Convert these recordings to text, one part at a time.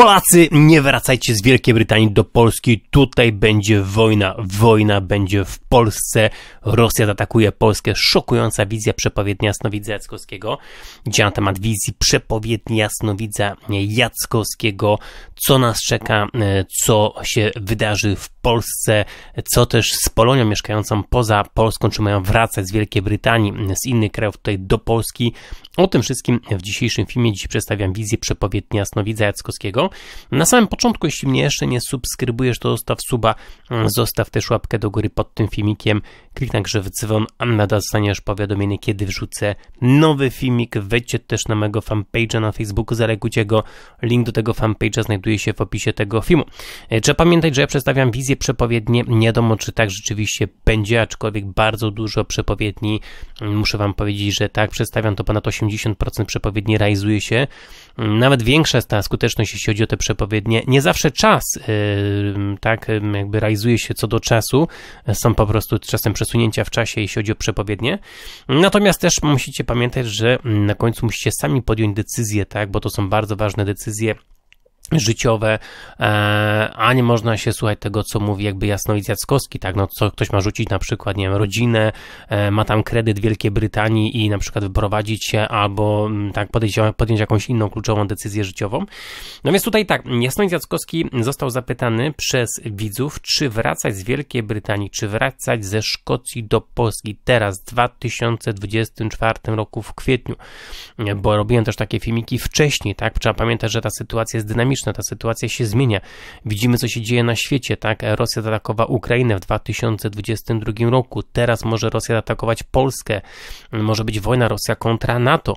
Polacy, nie wracajcie z Wielkiej Brytanii do Polski. Tutaj będzie wojna. Wojna będzie w Polsce. Rosja atakuje Polskę. Szokująca wizja przepowiedni Jasnowidza Jackowskiego. Gdzie na temat wizji przepowiedni Jasnowidza Jackowskiego, co nas czeka, e, co się wydarzy w Polsce, co też z Polonią mieszkającą poza Polską, czy mają wracać z Wielkiej Brytanii, z innych krajów tutaj do Polski. O tym wszystkim w dzisiejszym filmie. Dziś przedstawiam wizję przepowiedni Jasnowidza Jackowskiego. Na samym początku, jeśli mnie jeszcze nie subskrybujesz, to zostaw suba, mm, zostaw też łapkę do góry pod tym filmikiem, klik także w dzwon, a dostaniesz powiadomienie, kiedy wrzucę nowy filmik. Wejdźcie też na mojego fanpage'a na Facebooku, zareagujcie go. Link do tego fanpage'a znajduje się w opisie tego filmu. E, trzeba pamiętać, że ja przedstawiam wizję przepowiednie. Nie wiadomo, czy tak rzeczywiście będzie, aczkolwiek bardzo dużo przepowiedni. Muszę wam powiedzieć, że tak, przedstawiam to ponad 80% przepowiedni realizuje się nawet większa jest ta skuteczność, jeśli chodzi o te przepowiednie. Nie zawsze czas, y, tak, y, jakby realizuje się co do czasu, są po prostu czasem przesunięcia w czasie, jeśli chodzi o przepowiednie. Natomiast też musicie pamiętać, że na końcu musicie sami podjąć decyzję, tak, bo to są bardzo ważne decyzje życiowe, e, a nie można się słuchać tego, co mówi jakby Jasnowidz Jackowski, tak, no co ktoś ma rzucić na przykład, nie wiem, rodzinę, e, ma tam kredyt Wielkiej Brytanii i na przykład wyprowadzić się albo mm, tak podjąć, podjąć jakąś inną kluczową decyzję życiową. No więc tutaj tak, Jasnowidz Jackowski został zapytany przez widzów, czy wracać z Wielkiej Brytanii, czy wracać ze Szkocji do Polski teraz, w 2024 roku w kwietniu, bo robiłem też takie filmiki wcześniej, tak, trzeba pamiętać, że ta sytuacja jest dynamiczna, polityczne, ta sytuacja się zmienia. Widzimy, co się dzieje na świecie, tak? Rosja atakowała Ukrainę w 2022 roku, teraz może Rosja atakować Polskę, może być wojna Rosja kontra NATO.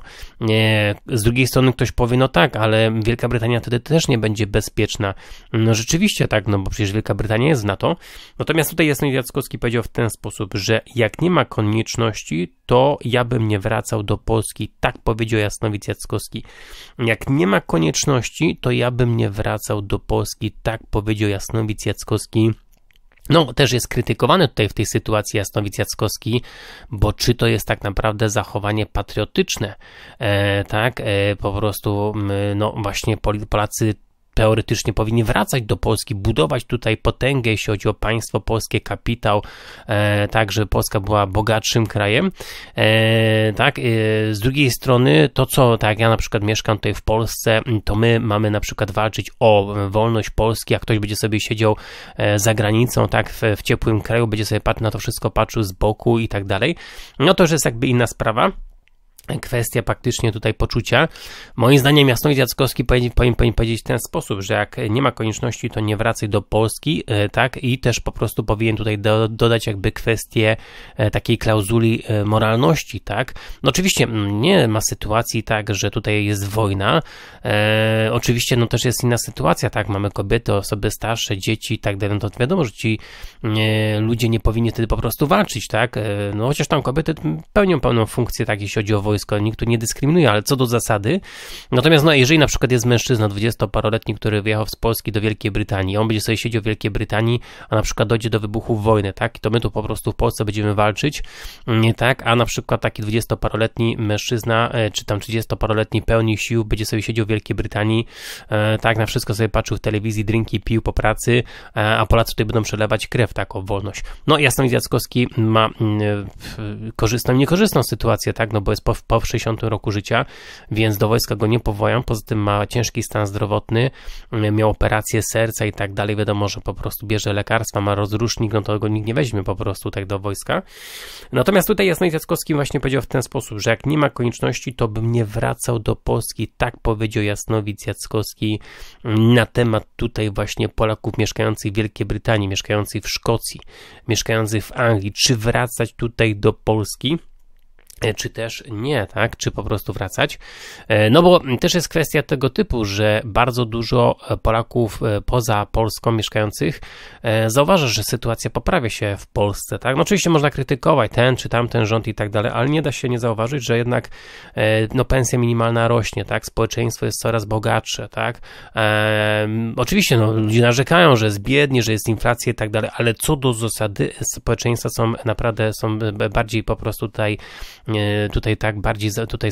Z drugiej strony ktoś powie, no tak, ale Wielka Brytania wtedy też nie będzie bezpieczna. No rzeczywiście tak, no bo przecież Wielka Brytania jest w NATO. Natomiast tutaj Jasny Jackowski powiedział w ten sposób, że jak nie ma konieczności, to ja bym nie wracał do Polski. Tak powiedział Jasnowic Jackowski. Jak nie ma konieczności, to ja bym nie wracał do Polski, tak powiedział Jasnowic Jackowski. No, też jest krytykowany tutaj w tej sytuacji Jasnowic Jackowski, bo czy to jest tak naprawdę zachowanie patriotyczne, e, tak, e, po prostu, mm, no właśnie Polacy teoretycznie powinni wracać do Polski, budować tutaj potęgę, jeśli chodzi o państwo polskie, kapitał, e, tak, żeby Polska była bogatszym krajem, e, tak, e, z drugiej strony to, co, tak, ja na przykład mieszkam tutaj w Polsce, to my mamy na przykład walczyć o wolność Polski, a ktoś będzie sobie siedział e, za granicą, tak, w, w ciepłym kraju, będzie sobie na to wszystko patrzył z boku i tak dalej, no to już jest jakby inna sprawa, kwestia praktycznie tutaj poczucia. Moim zdaniem Jasnowic Jackowski powinien, powinien powiedzieć w ten sposób, że jak nie ma konieczności, to nie wracaj do Polski, e, tak, i też po prostu powinien tutaj do, dodać jakby kwestię e, takiej klauzuli e, moralności, tak. No oczywiście mm, nie ma sytuacji tak, że tutaj jest wojna, e, oczywiście no też jest inna sytuacja, tak, mamy kobiety, osoby starsze, dzieci i tak dalej, no to wiadomo, że ci mm, e, ludzie nie powinni wtedy po prostu walczyć, tak, e, no chociaż tam kobiety pełnią pełną funkcję, tak, jeśli chodzi o wojnę, wojsko, nikt tu nie dyskryminuje, ale co do zasady. Natomiast no, jeżeli na przykład jest mężczyzna 20-paroletni, który wyjechał z Polski do Wielkiej Brytanii, on będzie sobie siedział w Wielkiej Brytanii, a na przykład dojdzie do wybuchu wojny, tak, I to my tu po prostu w Polsce będziemy walczyć, nie tak, a na przykład taki dwudziestoparoletni mężczyzna, e, czy tam trzydziestoparoletni pełni sił, będzie sobie siedział w Wielkiej Brytanii, e, tak, na wszystko sobie patrzył w telewizji, drinki pił po pracy, e, a Polacy tutaj będą przelewać krew, tak, o wolność. No, Jasnowic Jackowski ma mm, korzystną niekorzystną sytuację, tak, no bo jest po po 60 roku życia, więc do wojska go nie powołam. Poza tym ma ciężki stan zdrowotny, miał operację serca i tak dalej. Wiadomo, że po prostu bierze lekarstwa, ma rozrusznik, no to go nikt nie weźmie po prostu tak do wojska. Natomiast tutaj Jasnej Jackowski właśnie powiedział w ten sposób, że jak nie ma konieczności, to bym nie wracał do Polski. Tak powiedział Jasnowic Jackowski na temat tutaj właśnie Polaków mieszkających w Wielkiej Brytanii, mieszkających w Szkocji, mieszkających w Anglii. Czy wracać tutaj do Polski? E, czy też nie, tak? Czy po prostu wracać? E, no bo też jest kwestia tego typu, że bardzo dużo e, Polaków poza Polską mieszkających zauważa, że sytuacja poprawia się w Polsce, tak? No oczywiście można krytykować ten czy tamten rząd i tak dalej, ale nie da się nie zauważyć, że jednak no pensja minimalna rośnie, tak? Społeczeństwo jest coraz bogatsze, tak? oczywiście no, ludzie narzekają, że jest biednie, że jest inflacja i tak dalej, ale co do zasady społeczeństwa są naprawdę, są bardziej po prostu tutaj E, tutaj tak bardziej, tutaj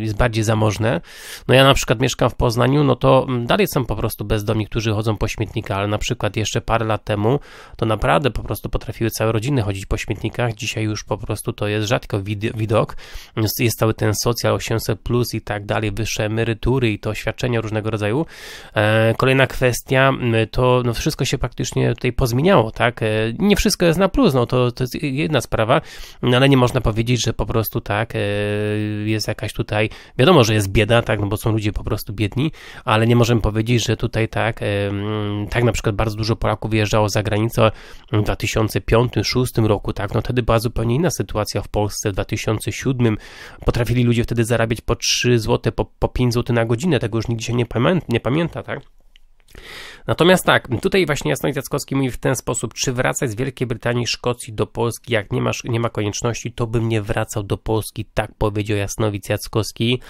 jest bardziej zamożne. No ja na przykład mieszkam w Poznaniu, no to mm, dalej są po prostu bezdomni, którzy chodzą po śmietnika, ale na przykład jeszcze parę lat temu to naprawdę po prostu potrafiły całe rodziny chodzić po śmietnikach, dzisiaj już po prostu to jest rzadko widok, jest cały ten socjal 800 plus i tak dalej, wyższe emerytury i to świadczenia różnego rodzaju. E, kolejna kwestia, to no wszystko się praktycznie tutaj pozmieniało, tak? E, nie wszystko jest na plus, no to, to jest jedna sprawa, no ale nie można powiedzieć, że po prostu tak, e, jest jakaś tutaj, wiadomo, że jest bieda, tak, no bo są ludzie po prostu biedni, ale nie możemy powiedzieć, że tutaj tak, e, tak na przykład bardzo dużo Polaków wyjeżdżało za granicę w 2005-2006 roku, tak, no wtedy była zupełnie inna sytuacja w Polsce w 2007, potrafili ludzie wtedy zarabiać po 3 zł, po, po 5 zł na godzinę, tego już nikt się nie, pamię nie pamięta, tak. Natomiast tak, tutaj właśnie Jasnowid Jackowski mówi w ten sposób, czy wracać z Wielkiej Brytanii, Szkocji do Polski, jak nie, masz, nie ma konieczności, to bym nie wracał do Polski, tak powiedział Jasnowic Jackowski.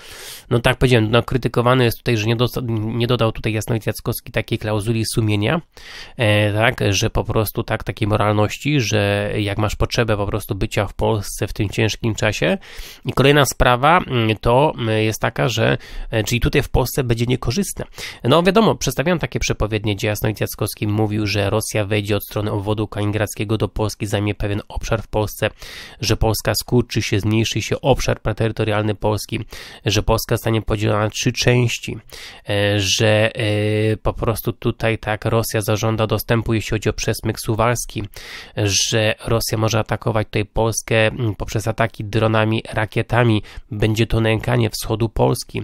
No tak powiedziałem, no krytykowany jest tutaj, że nie, nie dodał tutaj Jasnowic Jackowski takiej klauzuli sumienia, e, tak, że po prostu tak, takiej moralności, że jak masz potrzebę po prostu bycia w Polsce w tym ciężkim czasie. I kolejna sprawa mm, to mm, jest taka, że, e, czyli tutaj w Polsce będzie niekorzystne. No wiadomo, przedstawiam tak takie przepowiednie, gdzie Jasnowic mówił, że Rosja wejdzie od strony obwodu kaliningradzkiego do Polski, zajmie pewien obszar w Polsce, że Polska skurczy się, zmniejszy się obszar terytorialny Polski, że Polska zostanie podzielona na trzy części, e, że e, po prostu tutaj tak Rosja zażąda dostępu, jeśli chodzi o przesmyk suwalski, że Rosja może atakować tutaj Polskę poprzez ataki dronami, rakietami, będzie to nękanie wschodu Polski.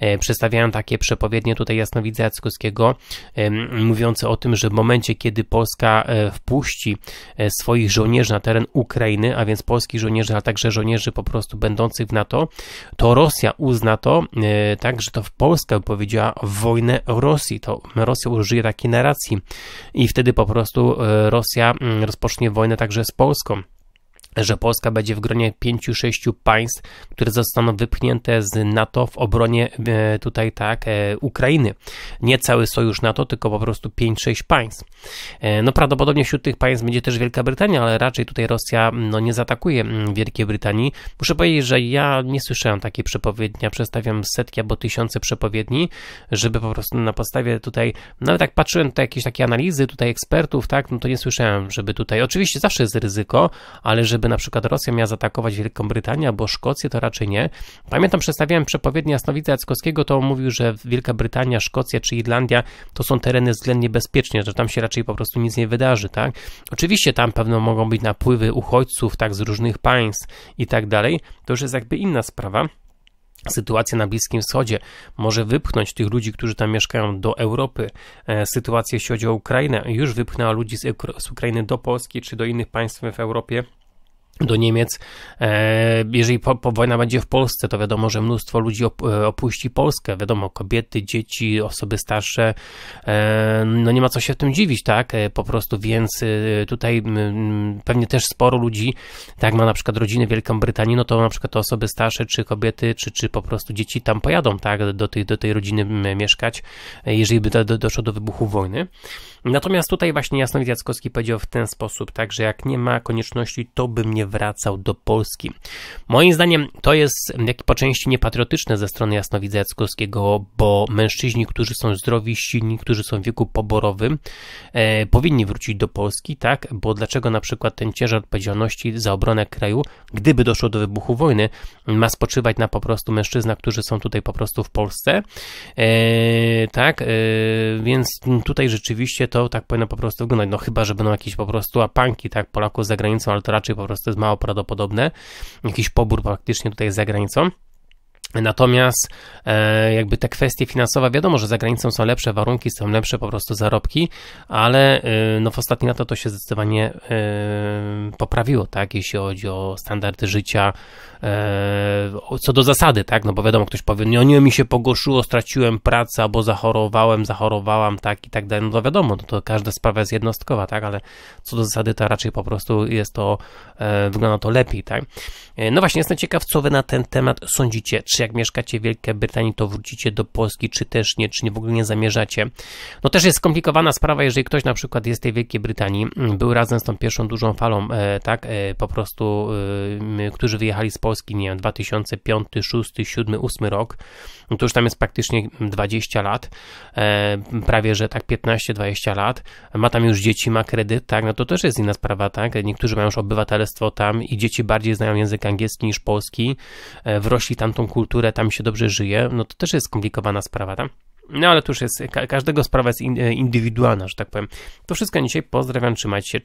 E, przedstawiają takie przepowiednie tutaj Jasnowidza Jackowskiego, mówiące o tym, że w momencie, kiedy Polska e, wpuści e, swoich żołnierzy na teren Ukrainy, a więc polskich żołnierzy, a także żołnierzy po prostu będących w NATO, to Rosja uzna to, e, tak, że to Polska powiedziała wojnę Rosji. To Rosja użyje takiej narracji i wtedy po prostu Rosja mm, rozpocznie wojnę także z Polską że Polska będzie w gronie 5-6 państw, które zostaną wypchnięte z NATO w obronie e, tutaj tak e, Ukrainy. Nie cały sojusz NATO, tylko po prostu 5-6 państw. E, no prawdopodobnie wśród tych państw będzie też Wielka Brytania, ale raczej tutaj Rosja mm, no, nie zaatakuje mm, Wielkiej Brytanii. Muszę powiedzieć, że ja nie słyszałem takiej przepowiedni, ja przestawiam setki albo tysiące przepowiedni, żeby po prostu na podstawie tutaj, nawet jak patrzyłem na jakieś takie analizy tutaj ekspertów, tak, no to nie słyszałem, żeby tutaj, oczywiście zawsze jest ryzyko, ale żeby na przykład Rosja miała zaatakować Wielką Brytanię albo Szkocję, to raczej nie. Pamiętam, przedstawiałem przepowiednię Jasnowidza Jackowskiego, to on mówił, że Wielka Brytania, Szkocja czy Irlandia to są tereny względnie bezpieczne, że tam się raczej po prostu nic nie wydarzy, tak? Oczywiście tam pewno mogą być napływy uchodźców, tak, z różnych państw i tak dalej. To już jest jakby inna sprawa sytuacja na Bliskim Wschodzie może wypchnąć tych ludzi, którzy tam mieszkają do Europy. E, sytuacja jeśli chodzi o Ukrainę już wypchnęła ludzi z Ukrainy do Polski czy do innych państw w Europie do Niemiec. E, jeżeli po, po wojna będzie w Polsce, to wiadomo, że mnóstwo ludzi e, opuści Polskę. Wiadomo, kobiety, dzieci, osoby starsze. E, no nie ma co się w tym dziwić, tak? Po prostu, więc tutaj pewnie też sporo ludzi, tak ma na przykład rodziny w Wielką Brytanii, no to na przykład te osoby starsze, czy kobiety, czy, czy po prostu dzieci tam pojadą, tak? Do tej, do tej rodziny mieszkać, jeżeli by doszło do wybuchu wojny. Natomiast tutaj właśnie Jasnowid Jackowski powiedział w ten sposób, tak, że jak nie ma konieczności, to bym nie wracał do Polski. Moim zdaniem to jest jak po części niepatriotyczne ze strony Jasnowidza Jackowskiego, bo mężczyźni, którzy są zdrowi, silni, którzy są w wieku poborowym, e, powinni wrócić do Polski, tak, bo dlaczego na przykład ten ciężar odpowiedzialności za obronę kraju, gdyby doszło do wybuchu wojny, ma spoczywać na po prostu mężczyznach, którzy są tutaj po prostu w Polsce, e, tak, e, więc tutaj rzeczywiście to, tak powinno po prostu wyglądać. No chyba, że będą jakieś po prostu apanki, tak, Polaków za granicą, ale to raczej po prostu jest mało prawdopodobne. Jakiś pobór praktycznie tutaj za granicą. Natomiast e, jakby te kwestie finansowe, wiadomo, że za granicą są lepsze warunki, są lepsze po prostu zarobki, ale e, no w ostatnich latach to się zdecydowanie e, poprawiło, tak, jeśli chodzi o standardy życia, e, co do zasady, tak, no bo wiadomo, ktoś powie, nie, nie, mi się pogorszyło, straciłem pracę, albo zachorowałem, zachorowałam, tak, i tak dalej, no to wiadomo, no to każda sprawa jest jednostkowa, tak, ale co do zasady to raczej po prostu jest to, e, wygląda to lepiej, tak. E, no właśnie, jestem ciekaw, co wy na ten temat sądzicie, czy czy jak mieszkacie w Wielkiej Brytanii, to wrócicie do Polski, czy też nie, czy nie w ogóle nie zamierzacie. No też jest skomplikowana sprawa, jeżeli ktoś na przykład jest z tej Wielkiej Brytanii, mm, był razem z tą pierwszą dużą falą, e, tak, e, po prostu, e, którzy wyjechali z Polski, nie wiem, 2005, 2006, 2007, 2008 rok, no to już tam jest praktycznie 20 lat, prawie, że tak 15-20 lat, ma tam już dzieci, ma kredyt, tak, no to też jest inna sprawa, tak, niektórzy mają już obywatelstwo tam i dzieci bardziej znają język angielski niż polski, wrośli tam tą kulturę, kulturę, tam się dobrze żyje, no to też jest skomplikowana sprawa, tam. No ale to już jest, każdego sprawa jest e, indywidualna, że tak powiem. To wszystko dzisiaj. Pozdrawiam, trzymajcie się.